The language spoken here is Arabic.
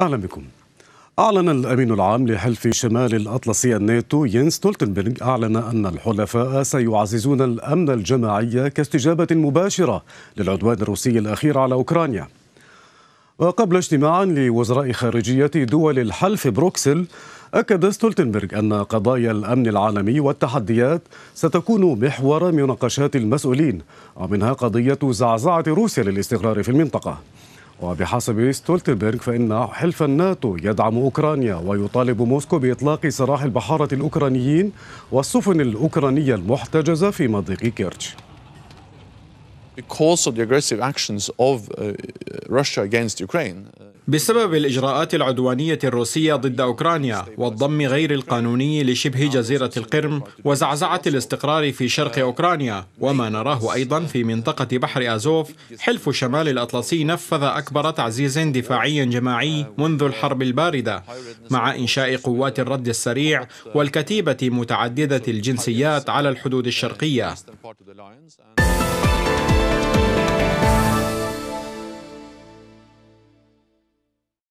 أهلا بكم أعلن الأمين العام لحلف شمال الأطلسي الناتو ينس تولتنبرغ أعلن أن الحلفاء سيعززون الأمن الجماعي كاستجابة مباشرة للعدوان الروسي الأخير على أوكرانيا وقبل اجتماع لوزراء خارجية دول الحلف بروكسل أكد ستولتنبرغ أن قضايا الأمن العالمي والتحديات ستكون محور مناقشات المسؤولين ومنها قضية زعزعة روسيا للاستقرار في المنطقة وبحسب ستولتنبرغ فإن حلف الناتو يدعم أوكرانيا ويطالب موسكو بإطلاق سراح البحارة الأوكرانيين والسفن الأوكرانية المحتجزة في منطقة كيرتش because of the aggressive actions of uh, Russia against Ukraine. بسبب الإجراءات العدوانية الروسية ضد أوكرانيا والضم غير القانوني لشبه جزيرة القرم وزعزعة الاستقرار في شرق أوكرانيا وما نراه أيضا في منطقة بحر أزوف حلف شمال الأطلسي نفذ أكبر تعزيز دفاعي جماعي منذ الحرب الباردة مع إنشاء قوات الرد السريع والكتيبة متعددة الجنسيات على الحدود الشرقية